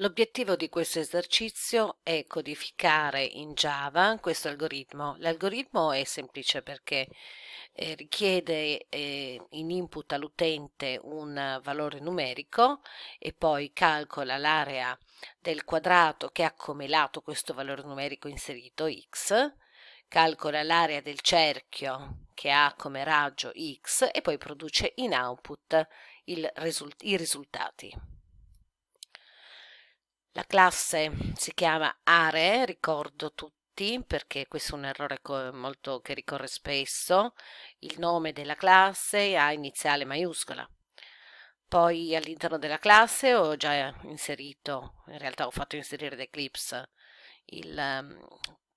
L'obiettivo di questo esercizio è codificare in Java questo algoritmo. L'algoritmo è semplice perché eh, richiede eh, in input all'utente un valore numerico e poi calcola l'area del quadrato che ha come lato questo valore numerico inserito x, calcola l'area del cerchio che ha come raggio x e poi produce in output risult i risultati. La classe si chiama Are, ricordo tutti perché questo è un errore molto, che ricorre spesso. Il nome della classe ha iniziale maiuscola. Poi all'interno della classe ho già inserito, in realtà ho fatto inserire da Eclipse ehm,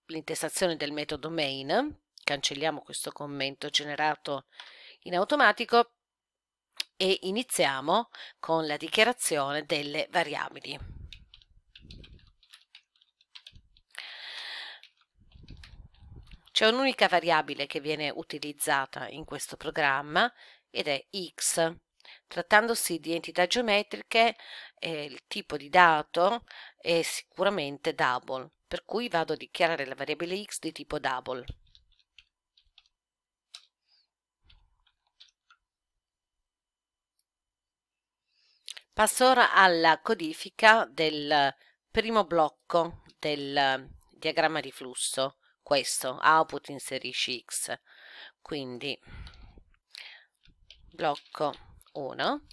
l'intestazione del metodo main, cancelliamo questo commento generato in automatico e iniziamo con la dichiarazione delle variabili. C'è un'unica variabile che viene utilizzata in questo programma ed è x. Trattandosi di entità geometriche, eh, il tipo di dato è sicuramente double, per cui vado a dichiarare la variabile x di tipo double. Passo ora alla codifica del primo blocco del diagramma di flusso questo output inserisci x quindi blocco 1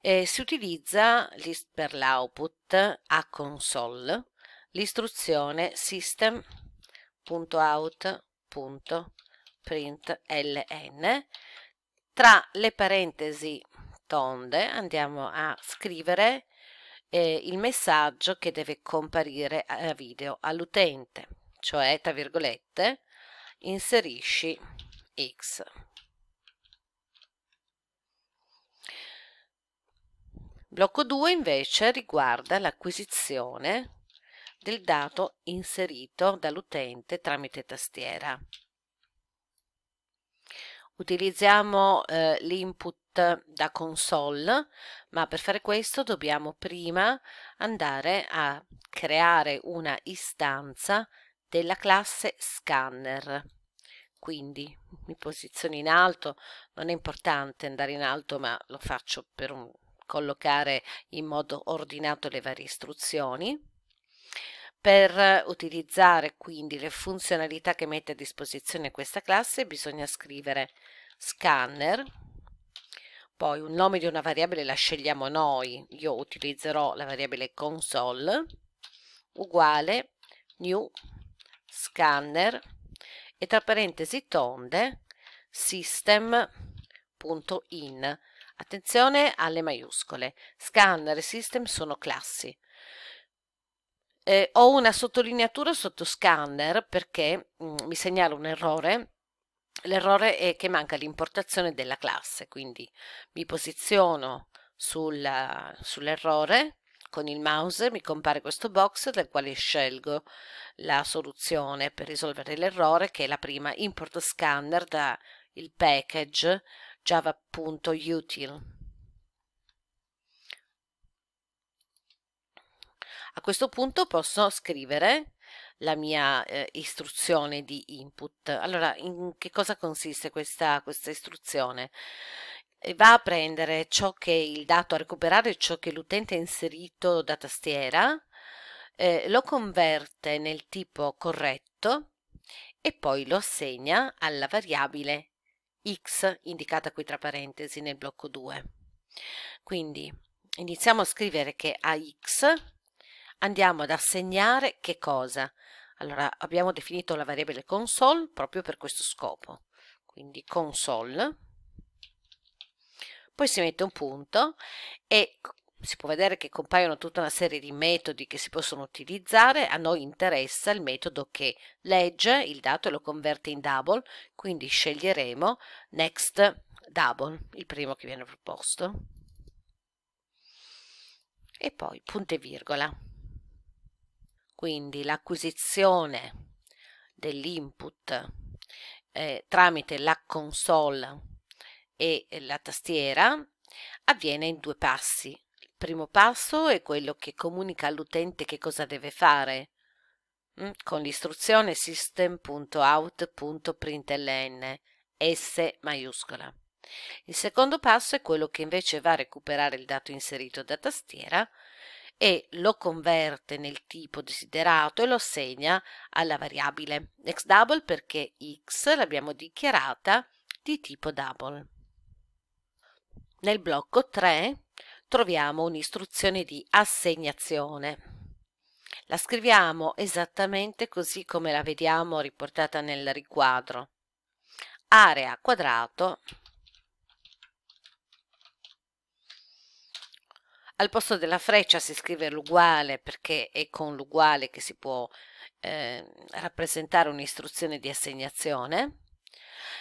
e si utilizza per l'output a console l'istruzione system.out.println tra le parentesi tonde andiamo a scrivere eh, il messaggio che deve comparire a video all'utente cioè tra virgolette, inserisci x. Blocco 2 invece riguarda l'acquisizione del dato inserito dall'utente tramite tastiera. Utilizziamo eh, l'input da console, ma per fare questo dobbiamo prima andare a creare una istanza della classe scanner quindi mi posiziono in alto non è importante andare in alto ma lo faccio per un, collocare in modo ordinato le varie istruzioni per utilizzare quindi le funzionalità che mette a disposizione questa classe bisogna scrivere scanner poi un nome di una variabile la scegliamo noi, io utilizzerò la variabile console uguale new scanner e tra parentesi tonde system.in. Attenzione alle maiuscole. Scanner e system sono classi. Eh, ho una sottolineatura sotto scanner perché mh, mm, mi segnala un errore. L'errore è che manca l'importazione della classe, quindi mi posiziono sull'errore con il mouse mi compare questo box dal quale scelgo la soluzione per risolvere l'errore che è la prima import scanner da il package java.util. A questo punto posso scrivere la mia eh, istruzione di input. Allora, in che cosa consiste questa, questa istruzione? va a prendere ciò che il dato, a recuperare ciò che l'utente ha inserito da tastiera, eh, lo converte nel tipo corretto e poi lo assegna alla variabile x indicata qui tra parentesi nel blocco 2. Quindi iniziamo a scrivere che a x andiamo ad assegnare che cosa? Allora abbiamo definito la variabile console proprio per questo scopo, quindi console poi si mette un punto e si può vedere che compaiono tutta una serie di metodi che si possono utilizzare, a noi interessa il metodo che legge il dato e lo converte in double, quindi sceglieremo next double, il primo che viene proposto, e poi punto e virgola. Quindi l'acquisizione dell'input eh, tramite la console e la tastiera avviene in due passi. Il primo passo è quello che comunica all'utente che cosa deve fare mm, con l'istruzione system.out.println S maiuscola. Il secondo passo è quello che invece va a recuperare il dato inserito da tastiera e lo converte nel tipo desiderato e lo assegna alla variabile xDouble perché x l'abbiamo dichiarata di tipo double. Nel blocco 3 troviamo un'istruzione di assegnazione. La scriviamo esattamente così come la vediamo riportata nel riquadro. Area quadrato Al posto della freccia si scrive l'uguale perché è con l'uguale che si può eh, rappresentare un'istruzione di assegnazione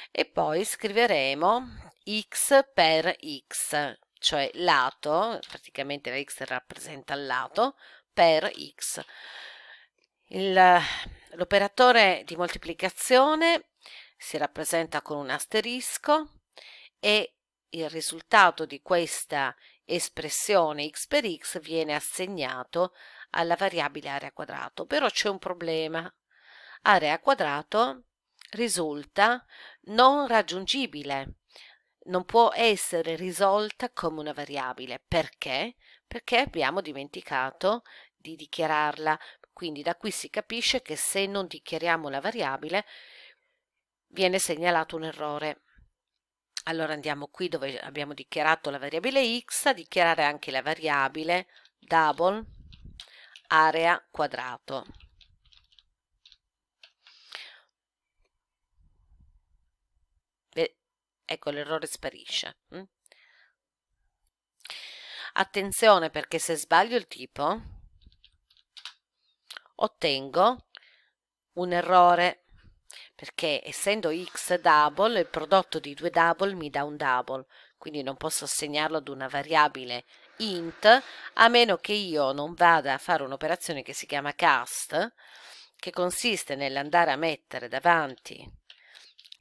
e poi scriveremo x per x, cioè lato, praticamente la x rappresenta il lato, per x. l'operatore di moltiplicazione si rappresenta con un asterisco e il risultato di questa espressione x per x viene assegnato alla variabile area quadrato. Però c'è un problema. Area quadrato risulta non raggiungibile non può essere risolta come una variabile. Perché? Perché abbiamo dimenticato di dichiararla. Quindi da qui si capisce che se non dichiariamo la variabile viene segnalato un errore. Allora andiamo qui dove abbiamo dichiarato la variabile x a dichiarare anche la variabile double area quadrato. ecco l'errore sparisce. Mm? Attenzione perché se sbaglio il tipo ottengo un errore perché essendo x double il prodotto di due double mi dà un double quindi non posso assegnarlo ad una variabile int a meno che io non vada a fare un'operazione che si chiama cast che consiste nell'andare a mettere davanti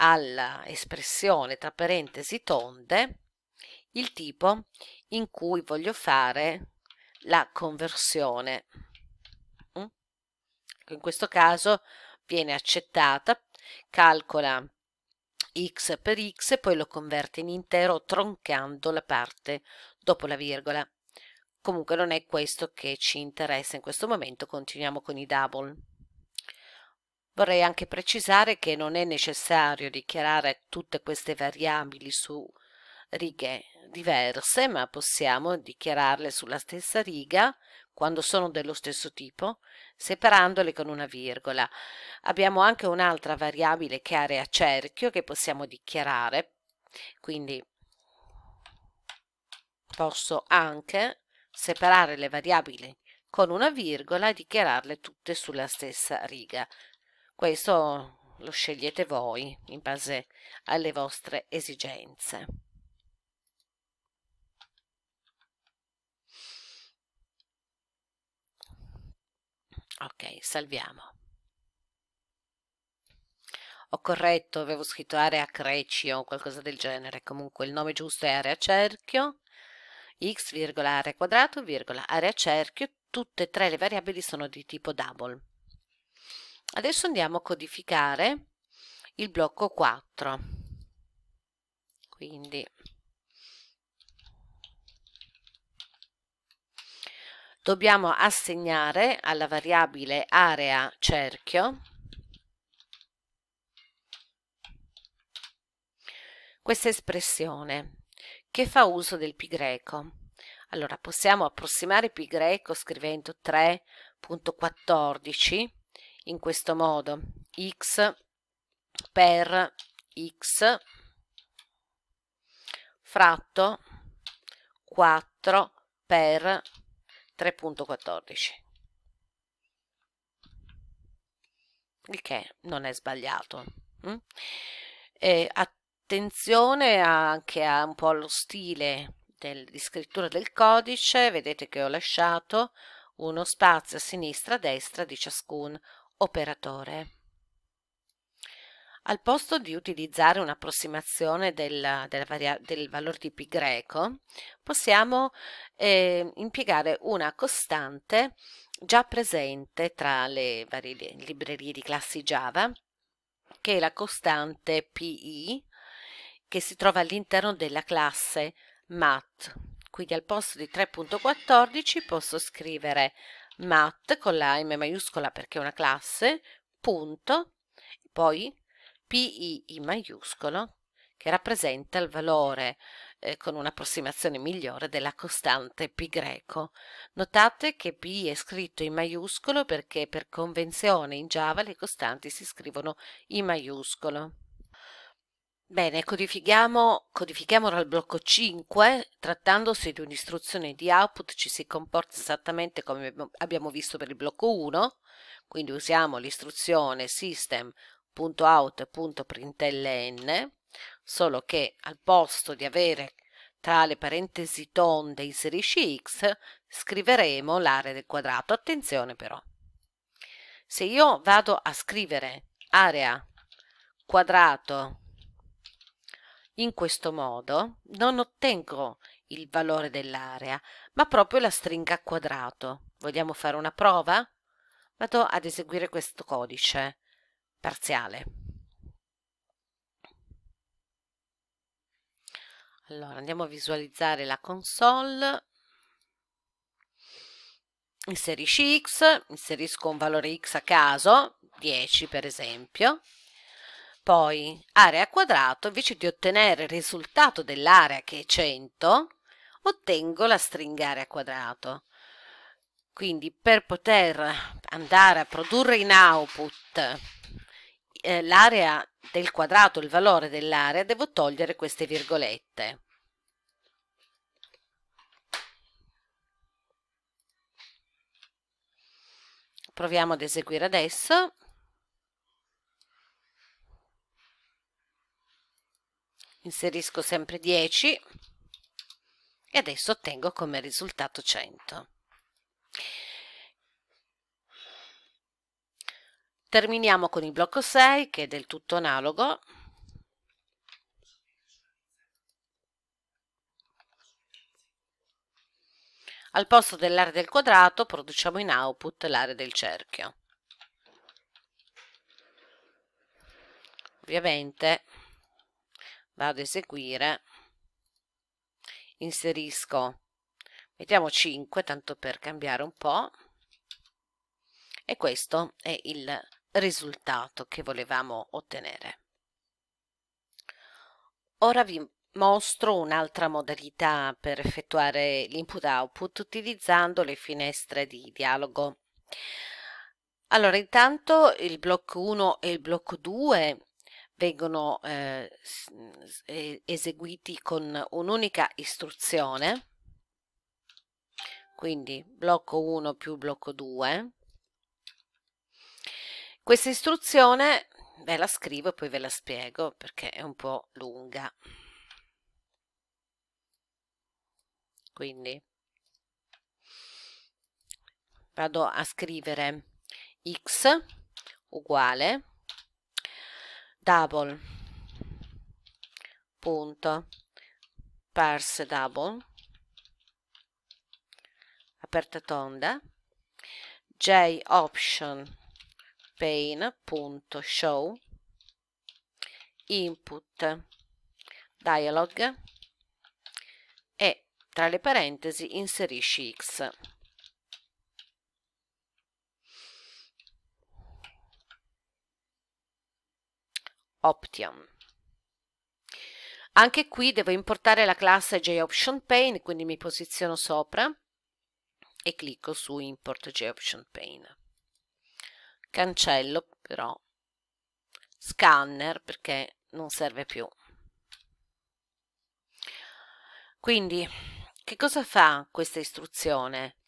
alla espressione tra parentesi tonde il tipo in cui voglio fare la conversione. Mm? In questo caso viene accettata, calcola x per x e poi lo converte in intero troncando la parte dopo la virgola. Comunque non è questo che ci interessa in questo momento, continuiamo con i double. Vorrei anche precisare che non è necessario dichiarare tutte queste variabili su righe diverse, ma possiamo dichiararle sulla stessa riga quando sono dello stesso tipo, separandole con una virgola. Abbiamo anche un'altra variabile che è area cerchio che possiamo dichiarare, quindi posso anche separare le variabili con una virgola e dichiararle tutte sulla stessa riga. Questo lo scegliete voi in base alle vostre esigenze. Ok, salviamo. Ho corretto, avevo scritto area Crecio o qualcosa del genere, comunque il nome giusto è area cerchio, x, virgola, area quadrato, virgola, area cerchio, tutte e tre le variabili sono di tipo double. Adesso andiamo a codificare il blocco 4. Quindi dobbiamo assegnare alla variabile area cerchio questa espressione che fa uso del pi greco. Allora possiamo approssimare pi greco scrivendo 3.14 in questo modo x per x fratto 4 per 3.14 il che non è sbagliato mm? attenzione anche a un po' allo stile del, di scrittura del codice vedete che ho lasciato uno spazio a sinistra a destra di ciascun operatore. Al posto di utilizzare un'approssimazione del, del, valore di π greco, possiamo eh, impiegare una costante già presente tra le varie librerie di classi Java, che è la costante pi, che si trova all'interno della classe mat. Quindi al posto di 3.14 posso scrivere mat con la M maiuscola perché è una classe, punto, poi PI in maiuscolo che rappresenta il valore eh, con un'approssimazione migliore della costante pi greco. Notate che pi è scritto in maiuscolo perché per convenzione in Java le costanti si scrivono in maiuscolo. Bene, codifichiamo, codifichiamo dal blocco 5, trattandosi di un'istruzione di output ci si comporta esattamente come abbiamo visto per il blocco 1, quindi usiamo l'istruzione system.out.println, solo che al posto di avere tra le parentesi tonde inserisci x, scriveremo l'area del quadrato. Attenzione però, se io vado a scrivere area quadrato in questo modo non ottengo il valore dell'area, ma proprio la stringa a quadrato. Vogliamo fare una prova? Vado ad eseguire questo codice parziale. Allora, andiamo a visualizzare la console. Inserisci x, inserisco un valore x a caso, 10 per esempio. Poi, area al quadrato, invece di ottenere il risultato dell'area che è 100, ottengo la stringa area al quadrato. Quindi per poter andare a produrre in output eh, l'area del quadrato, il valore dell'area, devo togliere queste virgolette. Proviamo ad eseguire adesso. inserisco sempre 10 e adesso ottengo come risultato 100 terminiamo con il blocco 6 che è del tutto analogo Al posto dell'area del quadrato produciamo in output l'area del cerchio. Ovviamente vado a eseguire inserisco mettiamo 5 tanto per cambiare un po' e questo è il risultato che volevamo ottenere ora vi mostro un'altra modalità per effettuare l'input output utilizzando le finestre di dialogo allora intanto il blocco 1 e il blocco 2 vengono eh, eseguiti con un'unica istruzione, quindi blocco 1 più blocco 2. Questa istruzione ve la scrivo e poi ve la spiego perché è un po' lunga. Quindi vado a scrivere x uguale double punto parse double aperta tonda j option pane punto show input dialog e tra le parentesi inserisci x Option. Anche qui devo importare la classe JOptionPane, quindi mi posiziono sopra e clicco su Import JOptionPane. Cancello però Scanner perché non serve più. Quindi, che cosa fa questa istruzione?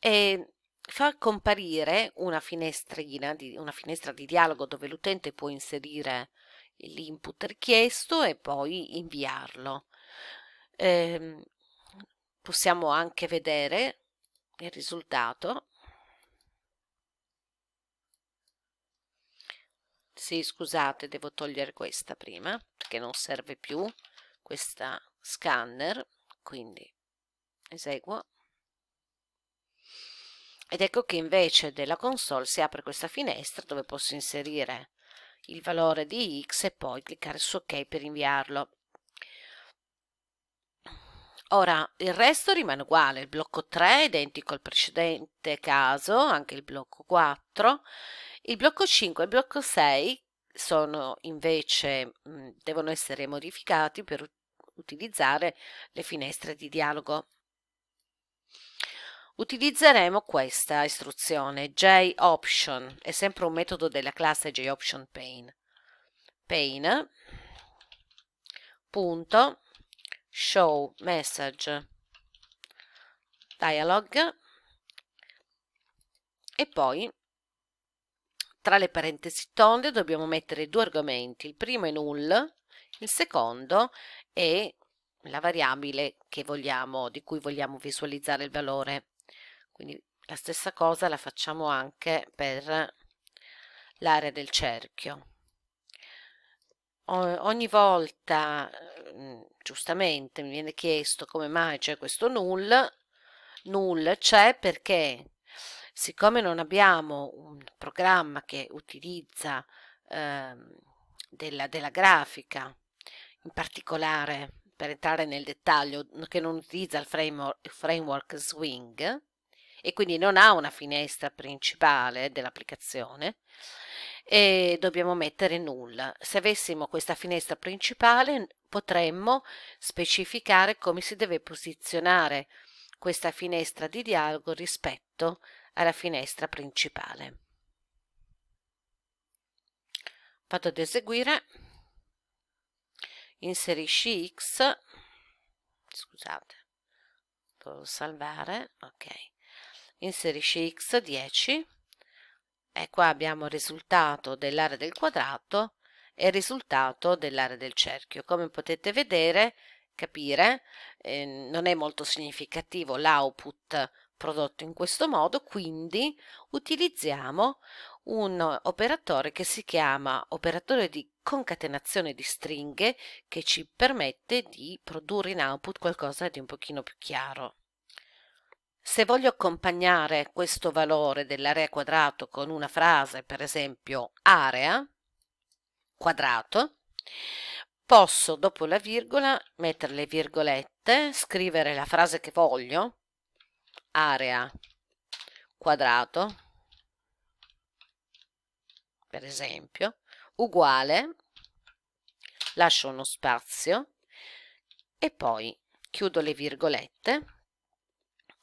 E fa comparire una finestrina, una finestra di dialogo dove l'utente può inserire l'input richiesto e poi inviarlo. Eh, possiamo anche vedere il risultato. Sì, scusate, devo togliere questa prima perché non serve più questa scanner, quindi eseguo. Ed ecco che invece della console si apre questa finestra dove posso inserire il valore di x e poi cliccare su ok per inviarlo. Ora il resto rimane uguale, il blocco 3 è identico al precedente caso, anche il blocco 4, il blocco 5 e il blocco 6 sono invece, mh, devono essere modificati per utilizzare le finestre di dialogo. Utilizzeremo questa istruzione JOption, è sempre un metodo della classe JOptionPain. Pain. punto show message dialog e poi tra le parentesi tonde dobbiamo mettere due argomenti, il primo è null, il secondo è la variabile vogliamo, di cui vogliamo visualizzare il valore quindi la stessa cosa la facciamo anche per l'area del cerchio. Ogni volta, mm, giustamente, mi viene chiesto come mai c'è questo null, null c'è perché siccome non abbiamo un programma che utilizza eh, della, della, grafica, in particolare per entrare nel dettaglio, che non utilizza il framework, il framework Swing, e quindi non ha una finestra principale dell'applicazione e dobbiamo mettere nulla. Se avessimo questa finestra principale potremmo specificare come si deve posizionare questa finestra di dialogo rispetto alla finestra principale. Vado ad eseguire, inserisci X, scusate, devo salvare, ok, inserisci x 10 e qua abbiamo il risultato dell'area del quadrato e il risultato dell'area del cerchio. Come potete vedere, capire, eh, non è molto significativo l'output prodotto in questo modo, quindi utilizziamo un operatore che si chiama operatore di concatenazione di stringhe che ci permette di produrre in output qualcosa di un pochino più chiaro. Se voglio accompagnare questo valore dell'area quadrato con una frase, per esempio area quadrato, posso dopo la virgola mettere le virgolette, scrivere la frase che voglio, area quadrato, per esempio, uguale, lascio uno spazio e poi chiudo le virgolette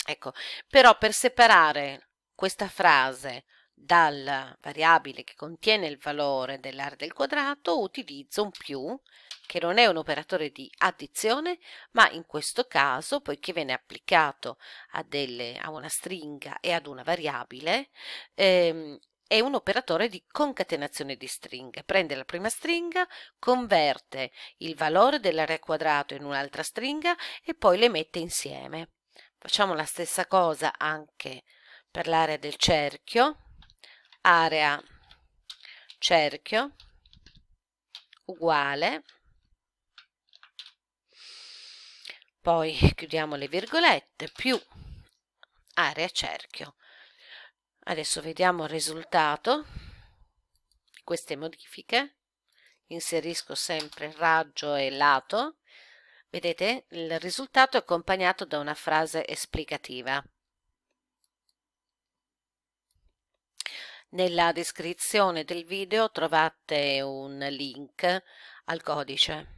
Ecco, però per separare questa frase dalla variabile che contiene il valore dell'area del quadrato utilizzo un più che non è un operatore di addizione ma in questo caso poiché viene applicato a, delle, a una stringa e ad una variabile ehm, è un operatore di concatenazione di stringhe. Prende la prima stringa, converte il valore dell'area quadrato in un'altra stringa e poi le mette insieme facciamo la stessa cosa anche per l'area del cerchio area cerchio uguale poi chiudiamo le virgolette più area cerchio adesso vediamo il risultato di queste modifiche inserisco sempre il raggio e lato Vedete, il risultato è accompagnato da una frase esplicativa. Nella descrizione del video trovate un link al codice.